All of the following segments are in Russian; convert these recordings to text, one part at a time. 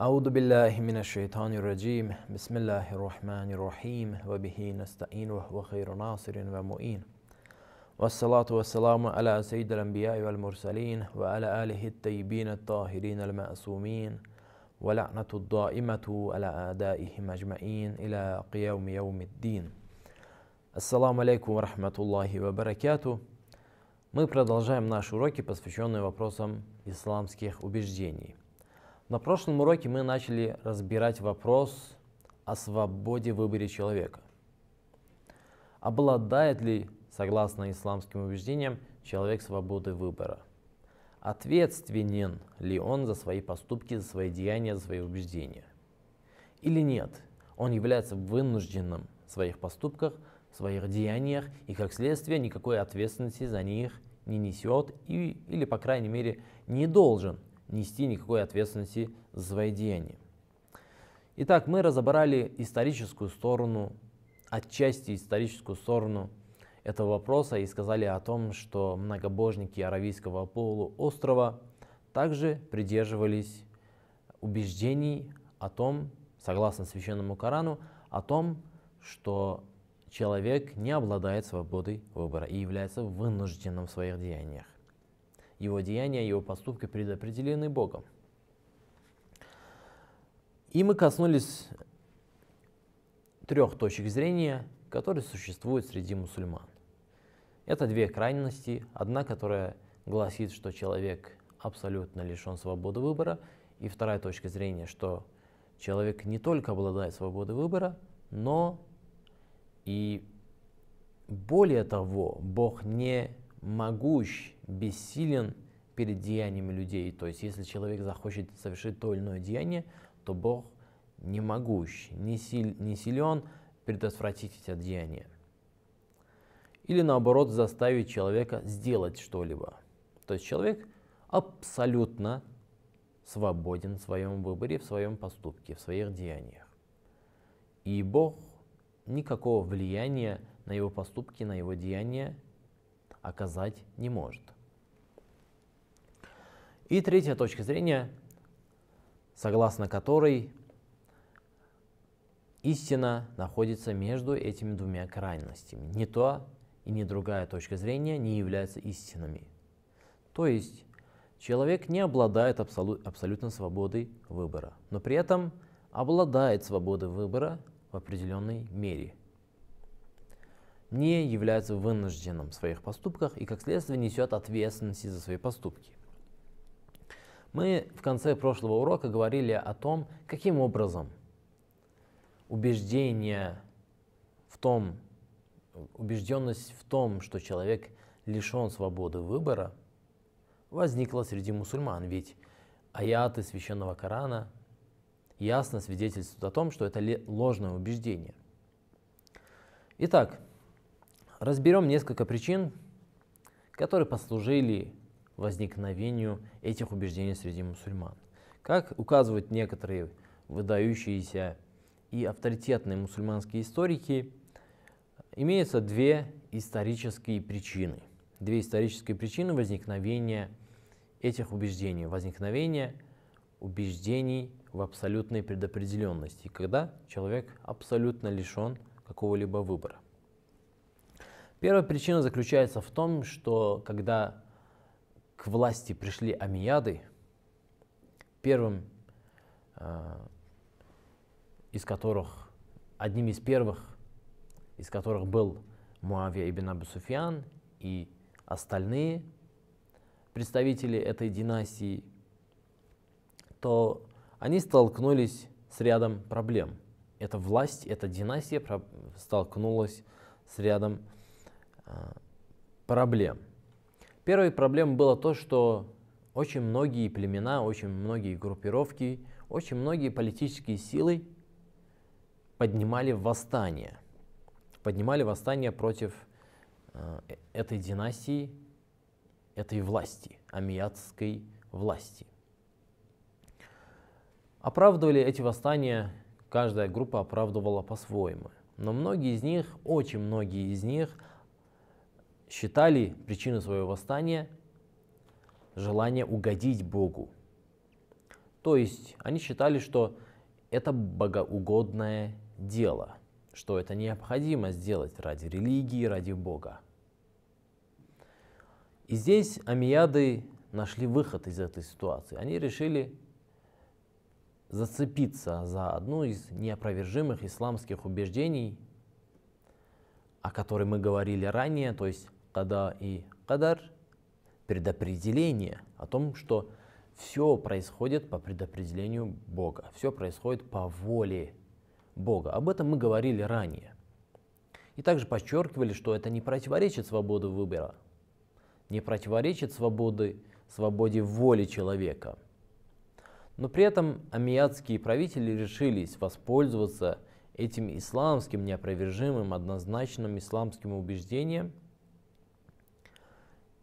أعوذ بالله من الشيطان الرجيم بسم الله الرحمن الرحيم وبه نستعين وهو خير ناصر ومؤين والصلاة والسلام على سيد الأنبياء والمرسلين وعلى آله الطيبين الطاهرين المأسومين ولعنة الدائمة على أعدائهم أجمعين إلى قيام يوم الدين السلام عليكم ورحمة الله وبركاته Мы продолжаем наши уроки, посвященные вопросам исламских убеждений. На прошлом уроке мы начали разбирать вопрос о свободе выбора человека. Обладает ли, согласно исламским убеждениям, человек свободы выбора? Ответственен ли он за свои поступки, за свои деяния, за свои убеждения? Или нет? Он является вынужденным в своих поступках, в своих деяниях, и как следствие никакой ответственности за них не несет и, или, по крайней мере, не должен – нести никакой ответственности за свои деяния. Итак, мы разобрали историческую сторону, отчасти историческую сторону этого вопроса и сказали о том, что многобожники Аравийского полуострова также придерживались убеждений о том, согласно священному Корану, о том, что человек не обладает свободой выбора и является вынужденным в своих деяниях его деяния, его поступки предопределены Богом. И мы коснулись трех точек зрения, которые существуют среди мусульман. Это две крайности. Одна, которая гласит, что человек абсолютно лишен свободы выбора, и вторая точка зрения, что человек не только обладает свободой выбора, но и более того, Бог не могущ, бессилен перед деяниями людей. То есть, если человек захочет совершить то или иное деяние, то Бог не могущ, не, силь, не силен предотвратить это деяние. Или наоборот, заставить человека сделать что-либо. То есть человек абсолютно свободен в своем выборе, в своем поступке, в своих деяниях. И Бог никакого влияния на его поступки, на его деяния оказать не может. И третья точка зрения, согласно которой истина находится между этими двумя крайностями. ни то и ни другая точка зрения не являются истинами. То есть человек не обладает абсолю- абсолютно свободой выбора, но при этом обладает свободой выбора в определенной мере – не является вынужденным в своих поступках и, как следствие, несет ответственности за свои поступки. Мы в конце прошлого урока говорили о том, каким образом убеждение в том, убежденность в том, что человек лишен свободы выбора, возникла среди мусульман, ведь аяты священного Корана ясно свидетельствуют о том, что это ложное убеждение. Итак, Разберем несколько причин, которые послужили возникновению этих убеждений среди мусульман. Как указывают некоторые выдающиеся и авторитетные мусульманские историки, имеются две исторические причины. Две исторические причины возникновения этих убеждений. Возникновение убеждений в абсолютной предопределенности, когда человек абсолютно лишен какого-либо выбора. Первая причина заключается в том, что когда к власти пришли амияды, первым э, из которых, одним из первых, из которых был Муавия ибн Абу Суфьян и остальные представители этой династии, то они столкнулись с рядом проблем. Эта власть, эта династия столкнулась с рядом проблем Э, проблем. Первой проблемой было то, что очень многие племена, очень многие группировки, очень многие политические силы поднимали восстание. Поднимали восстание против э, этой династии, этой власти, амиятской власти. Оправдывали эти восстания, каждая группа оправдывала по-своему. Но многие из них, очень многие из них считали причиной своего восстания желание угодить Богу. То есть они считали, что это богоугодное дело, что это необходимо сделать ради религии, ради Бога. И здесь амияды нашли выход из этой ситуации. Они решили зацепиться за одну из неопровержимых исламских убеждений, о которой мы говорили ранее, то есть када и кадар, предопределение о том, что все происходит по предопределению Бога, все происходит по воле Бога. Об этом мы говорили ранее. И также подчеркивали, что это не противоречит свободу выбора, не противоречит свободы свободе воли человека. Но при этом амиятские правители решились воспользоваться этим исламским неопровержимым, однозначным исламским убеждением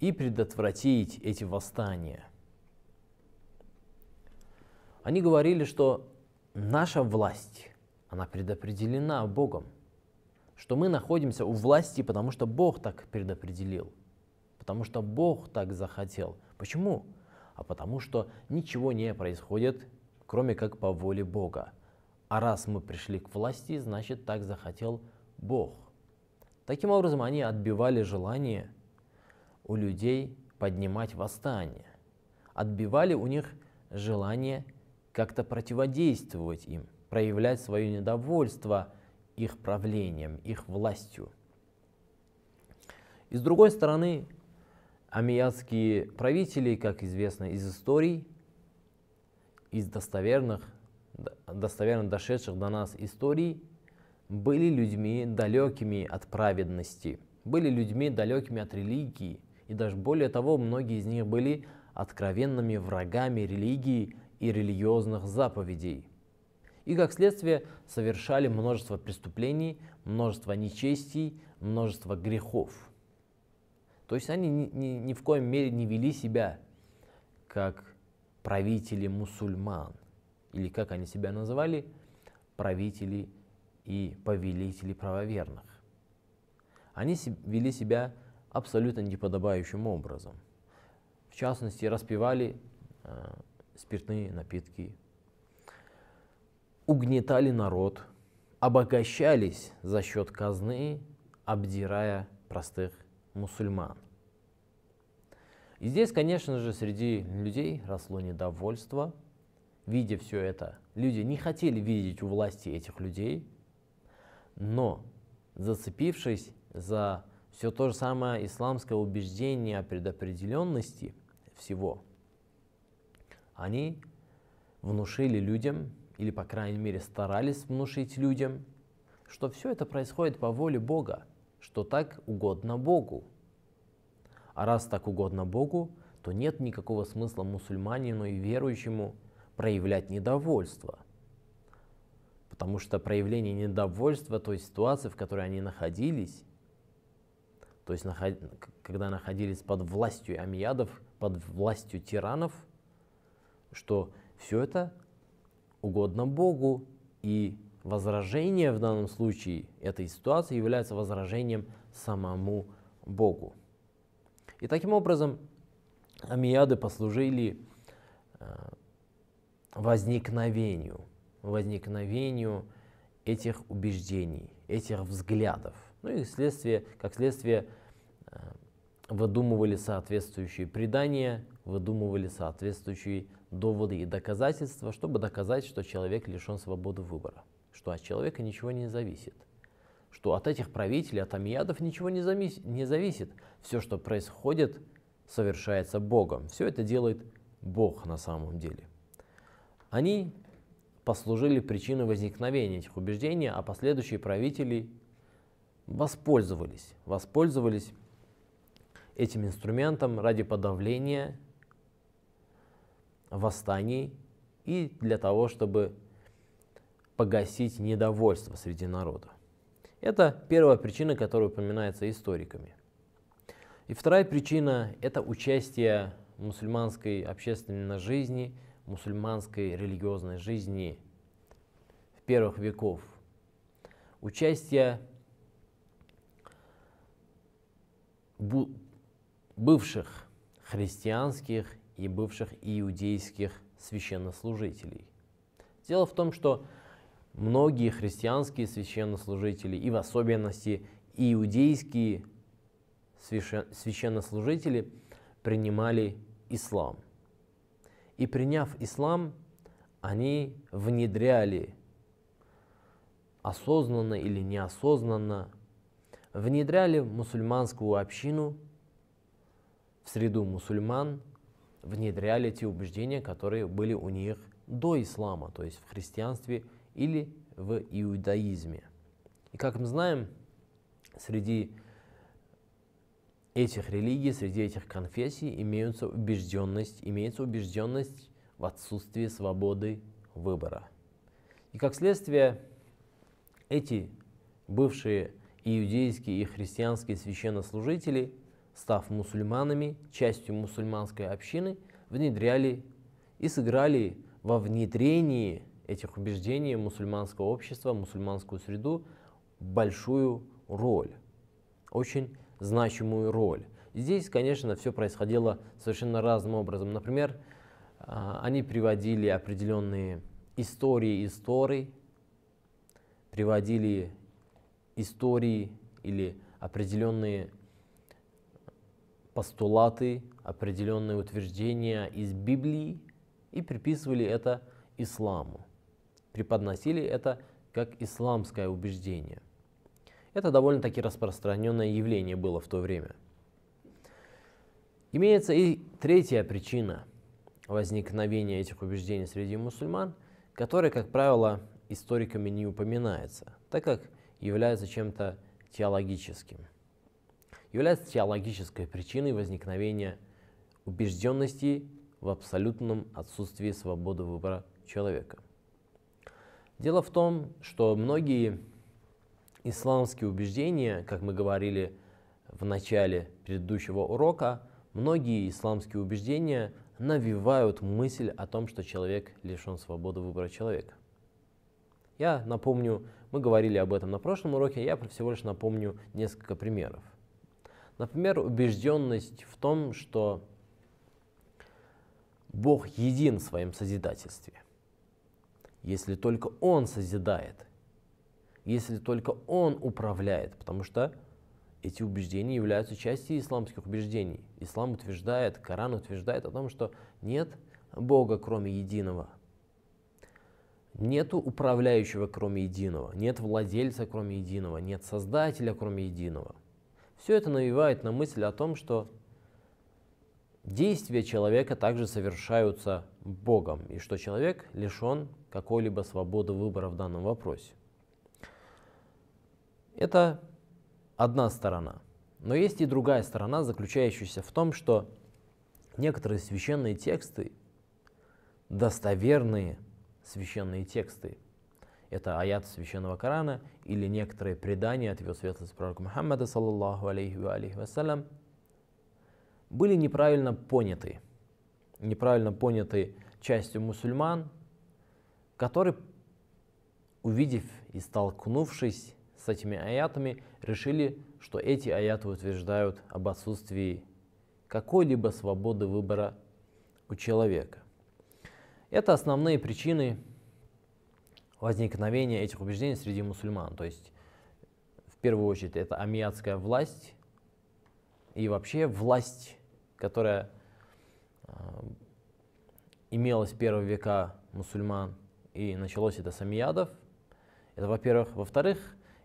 и предотвратить эти восстания. Они говорили, что наша власть, она предопределена Богом, что мы находимся у власти, потому что Бог так предопределил, потому что Бог так захотел. Почему? А потому что ничего не происходит, кроме как по воле Бога. А раз мы пришли к власти, значит так захотел Бог. Таким образом, они отбивали желание – у людей поднимать восстание, отбивали у них желание как-то противодействовать им, проявлять свое недовольство их правлением, их властью. И с другой стороны, амиятские правители, как известно из историй, из достоверных, достоверно дошедших до нас историй, были людьми далекими от праведности, были людьми далекими от религии – и даже более того, многие из них были откровенными врагами религии и религиозных заповедей. И как следствие совершали множество преступлений, множество нечестий, множество грехов. То есть они ни, ни, ни в коем мере не вели себя как правители мусульман, или как они себя называли, правители и повелители правоверных. Они вели себя абсолютно неподобающим образом. В частности, распивали э, спиртные напитки, угнетали народ, обогащались за счет казны, обдирая простых мусульман. И здесь, конечно же, среди людей росло недовольство. Видя все это, люди не хотели видеть у власти этих людей, но зацепившись за все то же самое исламское убеждение о предопределенности всего, они внушили людям, или, по крайней мере, старались внушить людям, что все это происходит по воле Бога, что так угодно Богу. А раз так угодно Богу, то нет никакого смысла мусульманину и верующему проявлять недовольство. Потому что проявление недовольства той ситуации, в которой они находились, то есть наход... когда находились под властью амиядов, под властью тиранов, что все это угодно Богу, и возражение в данном случае этой ситуации является возражением самому Богу. И таким образом амияды послужили э, возникновению, возникновению этих убеждений, этих взглядов. Ну и следствие, как следствие выдумывали соответствующие предания, выдумывали соответствующие доводы и доказательства, чтобы доказать, что человек лишен свободы выбора, что от человека ничего не зависит, что от этих правителей, от амиядов ничего не, завис не зависит. Все, что происходит, совершается Богом. Все это делает Бог на самом деле. Они послужили причиной возникновения этих убеждений, а последующие правители воспользовались, воспользовались этим инструментом ради подавления восстаний и для того, чтобы погасить недовольство среди народа. Это первая причина, которая упоминается историками. И вторая причина – это участие мусульманской общественной жизни, мусульманской религиозной жизни в первых веков. Участие бывших христианских и бывших иудейских священнослужителей. Дело в том, что многие христианские священнослужители и в особенности иудейские священнослужители принимали ислам. И приняв ислам, они внедряли осознанно или неосознанно, внедряли в мусульманскую общину – в среду мусульман внедряли те убеждения, которые были у них до ислама, то есть в христианстве или в иудаизме. И как мы знаем, среди этих религий, среди этих конфессий имеется убежденность, имеется убежденность в отсутствии свободы выбора. И как следствие, эти бывшие иудейские и христианские священнослужители став мусульманами, частью мусульманской общины, внедряли и сыграли во внедрении этих убеждений мусульманского общества, мусульманскую среду большую роль, очень значимую роль. здесь, конечно, все происходило совершенно разным образом. Например, а, они приводили определенные истории истории приводили истории или определенные постулаты, определенные утверждения из Библии и приписывали это исламу, преподносили это как исламское убеждение. Это довольно-таки распространенное явление было в то время. Имеется и третья причина возникновения этих убеждений среди мусульман, которая, как правило, историками не упоминается, так как является чем-то теологическим является теологической причиной возникновения убежденности в абсолютном отсутствии свободы выбора человека. Дело в том, что многие исламские убеждения, как мы говорили в начале предыдущего урока, многие исламские убеждения навевают мысль о том, что человек лишен свободы выбора человека. Я напомню, мы говорили об этом на прошлом уроке, я всего лишь напомню несколько примеров. Например, убежденность в том, что Бог един в своем созидательстве. Если только Он созидает, если только Он управляет, потому что эти убеждения являются частью исламских убеждений. Ислам утверждает, Коран утверждает о том, что нет Бога, кроме единого. нет управляющего, кроме единого. Нет владельца, кроме единого. Нет создателя, кроме единого. Все это навевает на мысль о том, что действия человека также совершаются Богом, и что человек лишен какой-либо свободы выбора в данном вопросе. Это одна сторона. Но есть и другая сторона, заключающаяся в том, что некоторые священные тексты, достоверные священные тексты, это аят Священного Корана или некоторые предания от его светлости пророка Мухаммада, саллаллаху алейхи ва алейхи вассалям, были неправильно поняты. Неправильно поняты частью мусульман, которые, увидев и столкнувшись с этими аятами, решили, что эти аяты утверждают об отсутствии какой-либо свободы выбора у человека. Это основные причины возникновение этих убеждений среди мусульман. То есть, в первую очередь, это амиятская власть и вообще власть, которая э, имелась первого века мусульман, и началось это с амиядов. Это, во-первых. Во-вторых,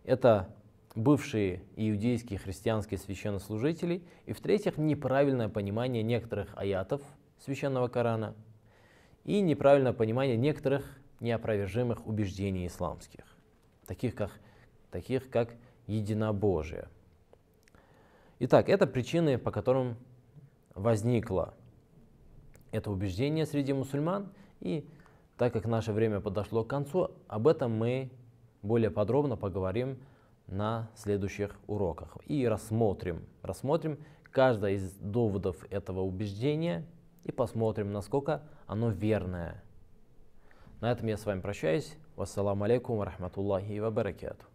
это бывшие иудейские христианские священнослужители. И, в-третьих, неправильное понимание некоторых аятов священного Корана и неправильное понимание некоторых неопровержимых убеждений исламских, таких как, таких как единобожие. Итак, это причины, по которым возникло это убеждение среди мусульман, и так как наше время подошло к концу, об этом мы более подробно поговорим на следующих уроках и рассмотрим, рассмотрим каждое из доводов этого убеждения и посмотрим, насколько оно верное – на этом я с вами прощаюсь. Вассаламу алейкум, рахматуллахи и вабаракату.